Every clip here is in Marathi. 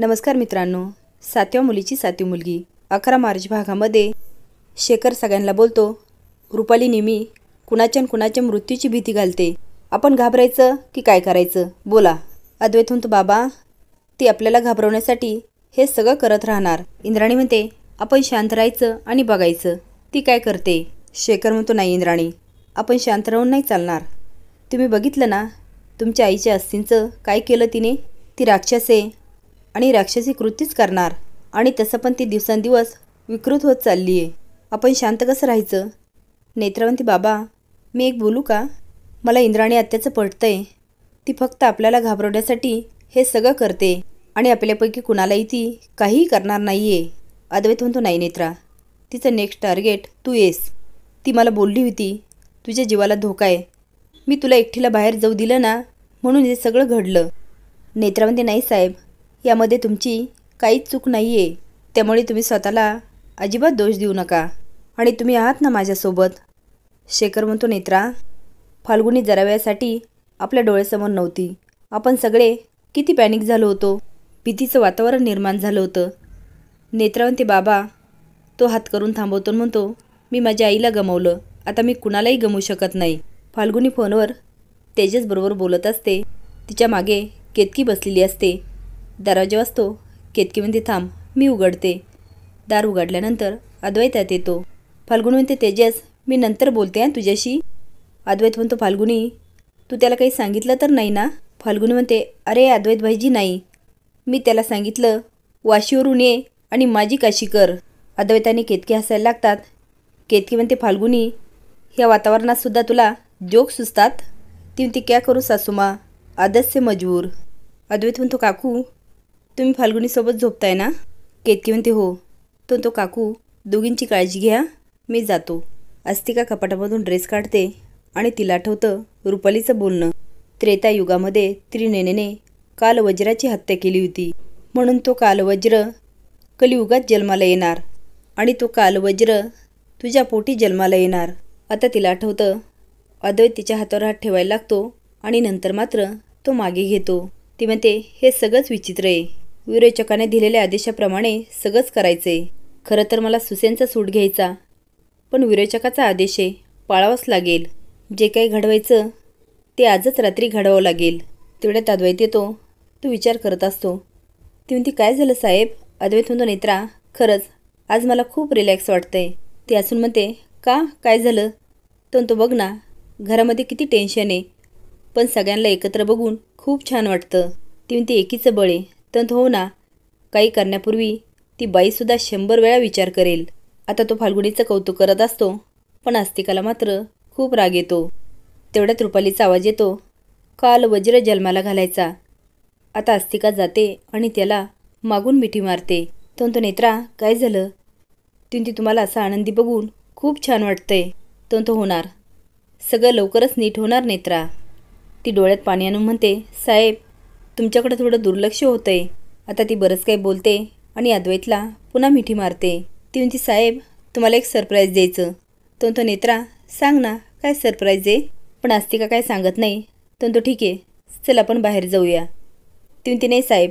नमस्कार मित्रांनो सातव्या मुलीची सातवी मुलगी अकरा मार्च भागामध्ये शेखर सगळ्यांना बोलतो रुपाली नेहमी कुणाच्या कुणाच्या मृत्यूची भीती घालते आपण घाबरायचं की काय करायचं बोला म्हणतो बाबा ती आपल्याला घाबरवण्यासाठी हे सगळं करत राहणार इंद्राणी म्हणते आपण शांत राहायचं आणि बघायचं ती काय करते शेखर म्हणतो नाही इंद्राणी आपण शांत राहून नाही चालणार तुम्ही बघितलं ना तुमच्या आईच्या अस्थिंचं काय केलं तिने ती राक्षस आहे आणि राक्षसी कृतीच करणार आणि तसं पण ती दिवसांदिवस विकृत होत चालली आहे आपण शांत कसं राहायचं नेत्रावंती बाबा मी एक बोलू का मला इंद्राणी आत्याचं पटतं आहे ती फक्त आपल्याला घाबरवण्यासाठी हे सगळं करते आणि आपल्यापैकी कुणालाही ती काहीही करणार नाही आहे अद्वैत म्हणतो नाही नेत्रा तिचं नेक्स्ट टार्गेट तू येस ती मला बोलली होती तुझ्या जीवाला धोका आहे मी तुला एकटीला बाहेर जाऊ दिलं ना म्हणून हे सगळं घडलं नेत्रावंती नाही साहेब यामध्ये तुमची काहीच चूक नाही आहे त्यामुळे तुम्ही स्वतःला अजिबात दोष देऊ नका आणि तुम्ही आहात ना माझ्यासोबत शेखर म्हणतो नेत्रा फाल्गुनी जरा आपल्या डोळ्यासमोर नव्हती आपण सगळे किती पॅनिक झालो होतो भीतीचं वातावरण निर्माण झालं होतं नेत्रावंती बाबा तो हात करून थांबवतो म्हणतो मी माझ्या आईला गमवलं आता मी कुणालाही गमवू शकत नाही फाल्गुनी फोनवर तेजसबरोबर बोलत असते तिच्या मागे केतकी बसलेली असते दरवाजा वाजतो केतकी म्हणते थांब मी उघडते दार उघडल्यानंतर अद्वैतात येतो फाल्गुनी म्हणते तेजस मी नंतर बोलते तुझ्याशी अद्वैत म्हणतो फाल्गुनी तू त्याला काही सांगितलं तर नाही ना फाल्गुनी म्हणते अरे अद्वैत भाईजी नाही मी त्याला सांगितलं वाशीवरून ये आणि माझी काशी कर अद्वैताने केतकी हसायला लागतात केतकी म्हणते फाल्गुनी ह्या वातावरणातसुद्धा तुला जोक सुचतात ती म्हणते क्या करू सासूमा आदस्य मजबूर अद्वैत म्हणतो काकू तुम्ही फाल्गुनीसोबत झोपताय ना केतकी म्हणते हो तो तो काकू दोघींची काळजी घ्या मी जातो अस्तिका कपाटामधून ड्रेस काढते आणि तिला आठवतं रुपालीचं बोलणं त्रेतायुगामध्ये त्रिनेनेने कालवज्राची हत्या केली होती म्हणून तो कालवज्र कलियुगात जन्माला येणार आणि तो कालवज्र तुझ्या पोटी जन्माला येणार आता तिला आठवतं अद्वैत तिच्या हातावर हात ठेवायला लागतो आणि नंतर मात्र तो मागे घेतो ती म्हणते हे सगळंच विचित्र आहे विरेचकाने दिलेल्या आदेशाप्रमाणे सगळंच करायचे खरं तर मला सुसेनचा सूट घ्यायचा पण विरोचकाचा आदेश आहे पाळावाच लागेल जे काही घडवायचं ते आजच रात्री घडवावं लागेल तेवढ्यात अद्वैत येतो तो विचार करत असतो ती काय झालं साहेब अद्वैत म्हणतो नेत्रा खरंच आज मला खूप रिलॅक्स वाटतंय ती असून म्हणते का काय झालं तर तो, बघ ना घरामध्ये किती टेन्शन आहे पण सगळ्यांना एकत्र बघून खूप छान वाटतं ती एकीचं बळे तंत हो ना काही करण्यापूर्वी ती बाईसुद्धा शंभर वेळा विचार करेल आता तो फाल्गुणीचं कौतुक करत असतो पण आस्तिकाला मात्र खूप राग येतो तेवढ्यात रुपालीचा आवाज येतो काल वज्र जन्माला घालायचा आता आस्तिका जाते आणि त्याला मागून मिठी मारते तो तो नेत्रा काय झालं तिंती तुम्हाला असा आनंदी बघून खूप छान वाटतंय तो तो होणार सगळं लवकरच नीट होणार नेत्रा ती डोळ्यात पाणी आणून म्हणते साहेब तुमच्याकडे थोडं दुर्लक्ष होतंय आता ती बरंच काही बोलते आणि अद्वैतला पुन्हा मिठी मारते ती साहेब तुम्हाला एक सरप्राईज द्यायचं तो तो नेत्रा सांग ना काय सरप्राईज आहे पण आस्तिका काय सांगत नाही तो तो ठीक आहे चल आपण बाहेर जाऊया ती म्हणते नाही साहेब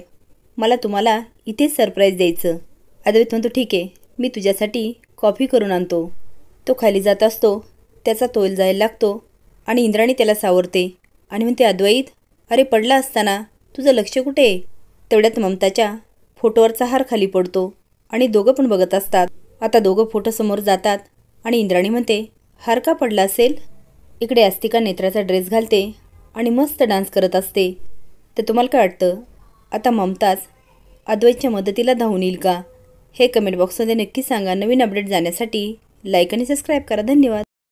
मला तुम्हाला इथेच सरप्राईज द्यायचं अद्वैत म्हणतो ठीक आहे मी तुझ्यासाठी कॉफी करून आणतो तो खाली जात असतो त्याचा तोल जायला लागतो आणि इंद्राणी त्याला सावरते आणि म्हणते अद्वैत अरे पडला असताना तुझं लक्ष कुठे तेवढ्यात ममताच्या फोटोवरचा हार खाली पडतो आणि दोघं पण बघत असतात आता दोघं फोटो समोर जातात आणि इंद्राणी म्हणते हार का पडला असेल इकडे आस्तिका नेत्राचा ड्रेस घालते आणि मस्त डान्स करत असते तर तुम्हाला काय वाटतं आता ममताज अद्वैतच्या मदतीला धावून येईल का हे कमेंट बॉक्समध्ये नक्की सांगा नवीन अपडेट जाण्यासाठी लाईक आणि सबस्क्राईब करा धन्यवाद